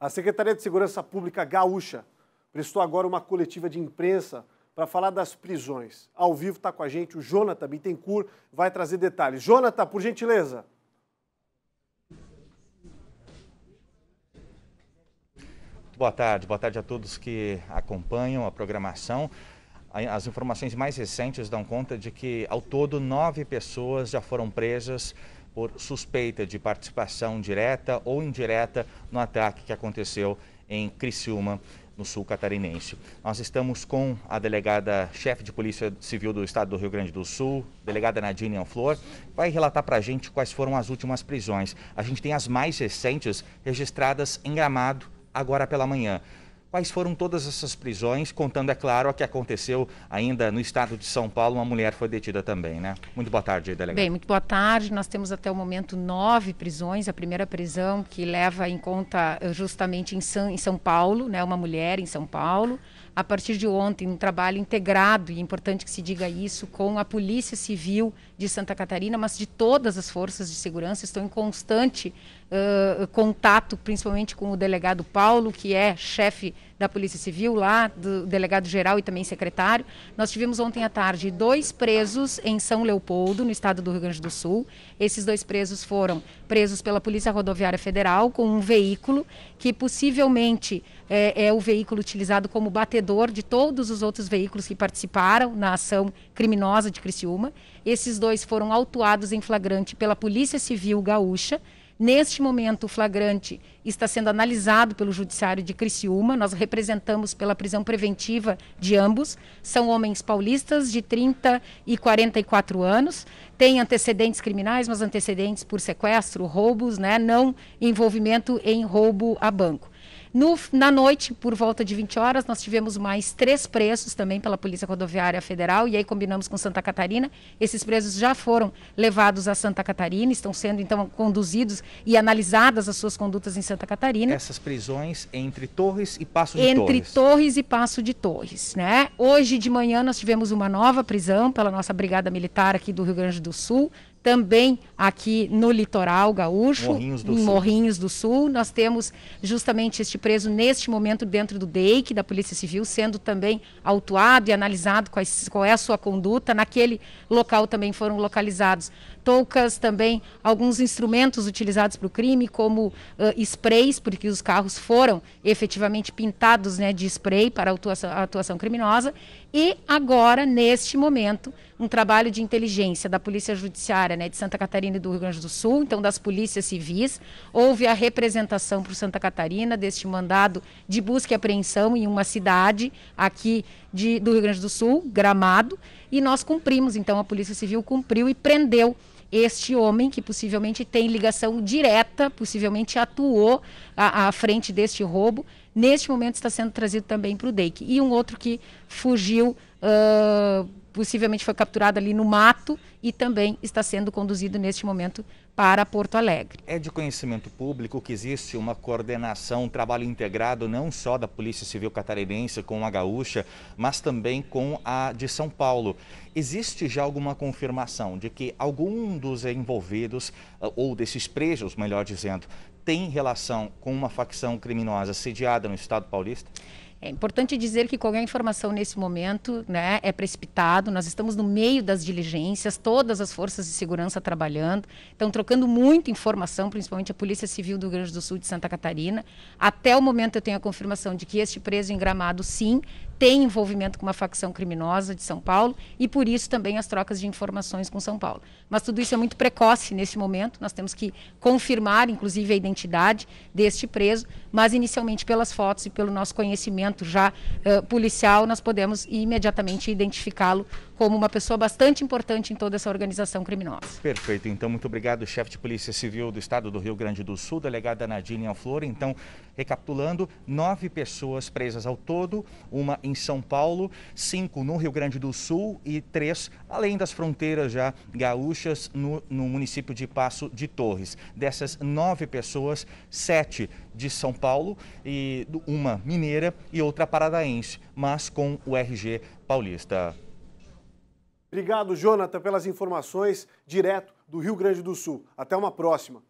A Secretaria de Segurança Pública Gaúcha prestou agora uma coletiva de imprensa para falar das prisões. Ao vivo está com a gente o Jonathan Bittencourt, vai trazer detalhes. Jonathan, por gentileza. Boa tarde, boa tarde a todos que acompanham a programação. As informações mais recentes dão conta de que, ao todo, nove pessoas já foram presas por suspeita de participação direta ou indireta no ataque que aconteceu em Criciúma, no sul catarinense. Nós estamos com a delegada chefe de Polícia Civil do Estado do Rio Grande do Sul, delegada Nadine Anflor, vai relatar para a gente quais foram as últimas prisões. A gente tem as mais recentes registradas em Gramado agora pela manhã quais foram todas essas prisões, contando, é claro, a que aconteceu ainda no estado de São Paulo, uma mulher foi detida também, né? Muito boa tarde, delegado. Bem, muito boa tarde. Nós temos até o momento nove prisões. A primeira prisão que leva em conta eh, justamente em São, em São Paulo, né? Uma mulher em São Paulo a partir de ontem, um trabalho integrado, e é importante que se diga isso, com a Polícia Civil de Santa Catarina, mas de todas as forças de segurança. Estou em constante uh, contato, principalmente com o delegado Paulo, que é chefe da Polícia Civil lá, do delegado geral e também secretário. Nós tivemos ontem à tarde dois presos em São Leopoldo, no estado do Rio Grande do Sul. Esses dois presos foram presos pela Polícia Rodoviária Federal com um veículo que possivelmente é, é o veículo utilizado como batedor de todos os outros veículos que participaram na ação criminosa de Criciúma. Esses dois foram autuados em flagrante pela Polícia Civil Gaúcha. Neste momento, o flagrante está sendo analisado pelo Judiciário de Criciúma. Nós representamos pela prisão preventiva de ambos. São homens paulistas de 30 e 44 anos. Têm antecedentes criminais, mas antecedentes por sequestro, roubos, né? não envolvimento em roubo a banco. No, na noite, por volta de 20 horas, nós tivemos mais três presos também pela Polícia Rodoviária Federal, e aí combinamos com Santa Catarina. Esses presos já foram levados a Santa Catarina, estão sendo então conduzidos e analisadas as suas condutas em Santa Catarina. Essas prisões entre Torres e Passo de entre Torres. Entre Torres e Passo de Torres, né? Hoje de manhã nós tivemos uma nova prisão pela nossa Brigada Militar aqui do Rio Grande do Sul também aqui no litoral gaúcho, Morrinhos em Sul. Morrinhos do Sul. Nós temos justamente este preso neste momento dentro do DEIC, da Polícia Civil, sendo também autuado e analisado quais, qual é a sua conduta. Naquele local também foram localizados toucas, também alguns instrumentos utilizados para o crime, como uh, sprays, porque os carros foram efetivamente pintados né, de spray para a atuação, atuação criminosa. E agora, neste momento, um trabalho de inteligência da Polícia Judiciária né, de Santa Catarina e do Rio Grande do Sul, então das polícias civis. Houve a representação o Santa Catarina deste mandado de busca e apreensão em uma cidade aqui de, do Rio Grande do Sul, Gramado, e nós cumprimos, então a Polícia Civil cumpriu e prendeu este homem que possivelmente tem ligação direta, possivelmente atuou à, à, frente deste roubo, neste momento está sendo trazido também para o DEIC. E um outro que fugiu uh, possivelmente foi capturado ali no mato e também está sendo conduzido neste momento para Porto Alegre. É de conhecimento público que existe uma coordenação, um trabalho integrado não só da Polícia Civil Catarinense com a Gaúcha, mas também com a de São Paulo. Existe já alguma confirmação de que algum dos envolvidos, ou desses presos, melhor dizendo, tem relação com uma facção criminosa sediada no Estado paulista? É importante dizer que qualquer informação nesse momento né, é precipitado. Nós estamos no meio das diligências, todas as forças de segurança trabalhando, estão trocando muita informação, principalmente a Polícia Civil do Rio Grande do Sul de Santa Catarina. Até o momento eu tenho a confirmação de que este preso em Gramado, sim, tem envolvimento com uma facção criminosa de São Paulo e por isso também as trocas de informações com São Paulo. Mas tudo isso é muito precoce nesse momento, nós temos que confirmar, inclusive, a identidade deste preso, mas inicialmente pelas fotos e pelo nosso conhecimento já uh, policial, nós podemos imediatamente identificá-lo como uma pessoa bastante importante em toda essa organização criminosa. Perfeito. Então, muito obrigado, chefe de Polícia Civil do Estado do Rio Grande do Sul, delegada Nadine Alflor. Então, recapitulando, nove pessoas presas ao todo, uma em São Paulo, cinco no Rio Grande do Sul e três, além das fronteiras já gaúchas, no, no município de Passo de Torres. Dessas nove pessoas, sete de São Paulo e uma mineira e e outra paradaense, mas com o RG paulista. Obrigado, Jonathan, pelas informações direto do Rio Grande do Sul. Até uma próxima.